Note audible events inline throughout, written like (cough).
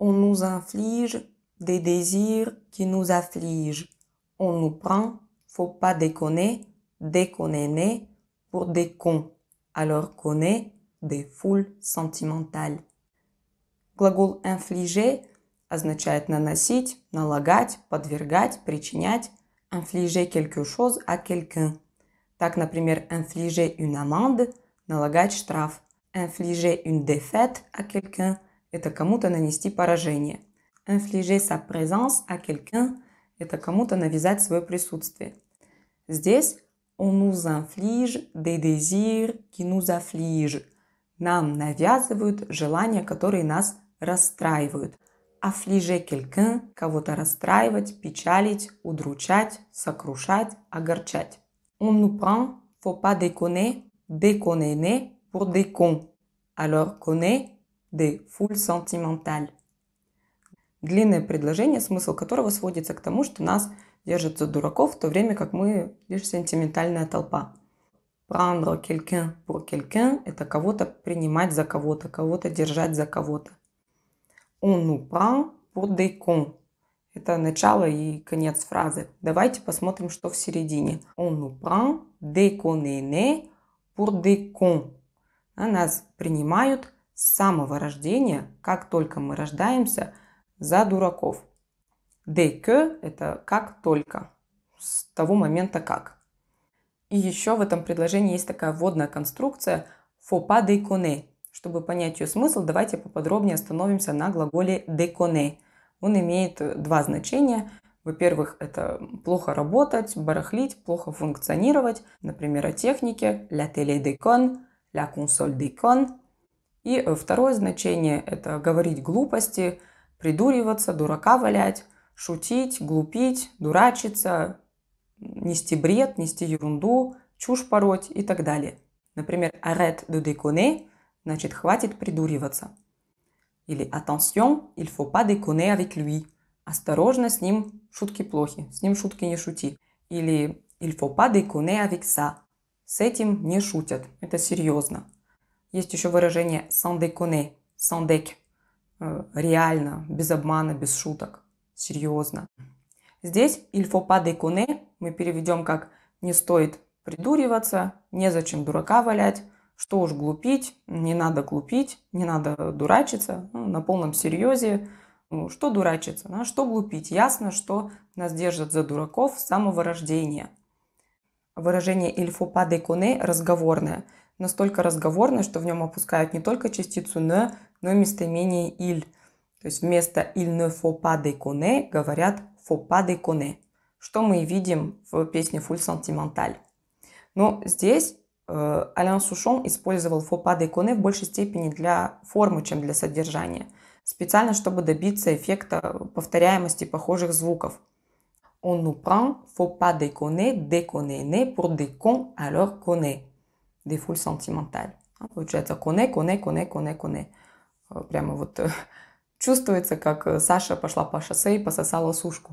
On nous inflige des désirs qui nous affligent. On nous prend, faut pas déconner, dès né, pour des cons, alors qu'on est des foules sentimentales. Глагол «infliger» означает наносить, налагать, подвергать, причинять, infliger quelque chose à quelqu'un. Так, например, infliger une amende, налагать штраф, infliger une défaite à quelqu'un –– это кому-то нанести поражение. Infliger sa présence à quelqu'un – это кому-то навязать свое присутствие. Здесь on nous inflige des désirs qui nous afflige. Нам навязывают желания, которые нас расстраивают. Affliger quelqu'un – кого-то расстраивать, печалить, удручать, сокрушать, огорчать. On nous prend, faut pas déconner, déconner pour des cons. Alors, connaît des foules sentimentales. Длинное предложение, смысл которого сводится к тому, что нас держат за дураков, в то время как мы лишь сентиментальная толпа. Prendre quelqu'un pour quelqu'un – это кого-то принимать за кого-то, кого-то держать за кого-то. On nous prend pour des cons. Это начало и конец фразы. Давайте посмотрим, что в середине. On nous prend des cons pour des cons. А нас принимают – с самого рождения, как только мы рождаемся, за дураков. Dès que – это «как только», с того момента как. И еще в этом предложении есть такая вводная конструкция «faut pas déconner». Чтобы понять ее смысл, давайте поподробнее остановимся на глаголе «déconner». Он имеет два значения. Во-первых, это плохо работать, барахлить, плохо функционировать. Например, о технике «la télé déconne», «la console déconne», и э, второе значение – это говорить глупости, придуриваться, дурака валять, шутить, глупить, дурачиться, нести бред, нести ерунду, чушь пороть и так далее. Например, «arrête de déconner» значит «хватит придуриваться». Или «attention, il faut pas déconner avec lui» – «осторожно, с ним шутки плохи, с ним шутки не шути». Или «il faut pas déconner avec ça» – «с этим не шутят, это серьезно». Есть еще выражение «сандеконе», «сандек», э, реально, без обмана, без шуток, серьезно. Здесь «ильфопа деконе» мы переведем как «не стоит придуриваться», «незачем дурака валять», «что уж глупить», «не надо глупить», «не надо дурачиться», ну, на полном серьезе, ну, что дурачиться, на что глупить. Ясно, что нас держат за дураков с самого рождения. Выражение «ильфопа деконе» разговорное – настолько разговорный, что в нем опускают не только частицу «не», но и местоимение «иль». То есть вместо «иль не фо па коне» говорят «фо па коне», что мы и видим в песне «Фуль сантименталь». Но здесь э, Алян Сушон использовал «фо па коне» в большей степени для формы, чем для содержания, специально, чтобы добиться эффекта повторяемости похожих звуков. Он On nous prend, faut pas déconner, déconner, pour décon, alors коне des foules сентименталь. Получается, коне, коне, коне, коне, коне. Э, прямо вот э, (laughs) чувствуется, как э, Саша пошла по шоссе и пососала сушку.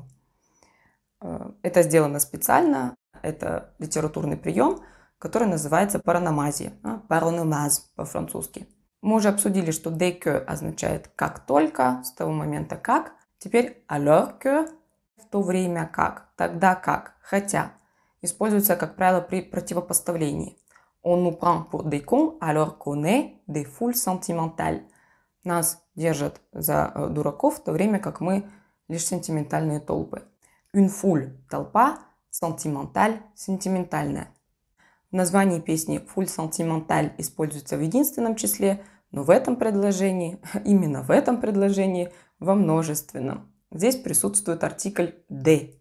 Это сделано специально. Это литературный прием, который называется параномазия. Параномаз по-французски. Мы уже обсудили, что dès означает «как только», с того момента «как». Теперь «alors que» в то время как, тогда как, хотя. Используется, как правило, при противопоставлении – On nous prend pour des cons, alors qu'on est des foules sentimentales. Нас держат за э, дураков, в то время как мы лишь сентиментальные толпы. Une foule – толпа, сентименталь, сентиментальная. В названии песни «Фуль сентименталь» используется в единственном числе, но в этом предложении, (laughs) именно в этом предложении, во множественном. Здесь присутствует артикль «де».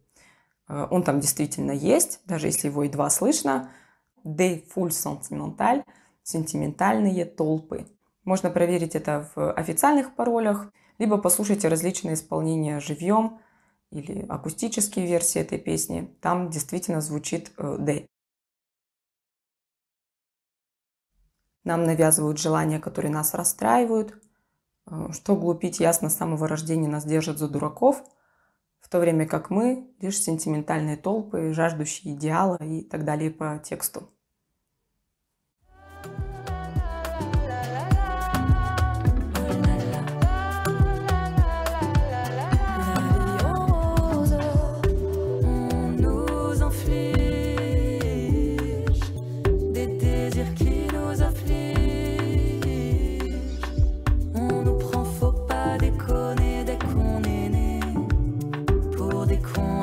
Э, он там действительно есть, даже если его едва слышно – Де full sentimental, сентиментальные толпы. Можно проверить это в официальных паролях, либо послушайте различные исполнения живьем или акустические версии этой песни. Там действительно звучит э, «де». Нам навязывают желания, которые нас расстраивают. Э, что глупить, ясно, с самого рождения нас держат за дураков, в то время как мы лишь сентиментальные толпы, жаждущие идеала и так далее по тексту. Cool.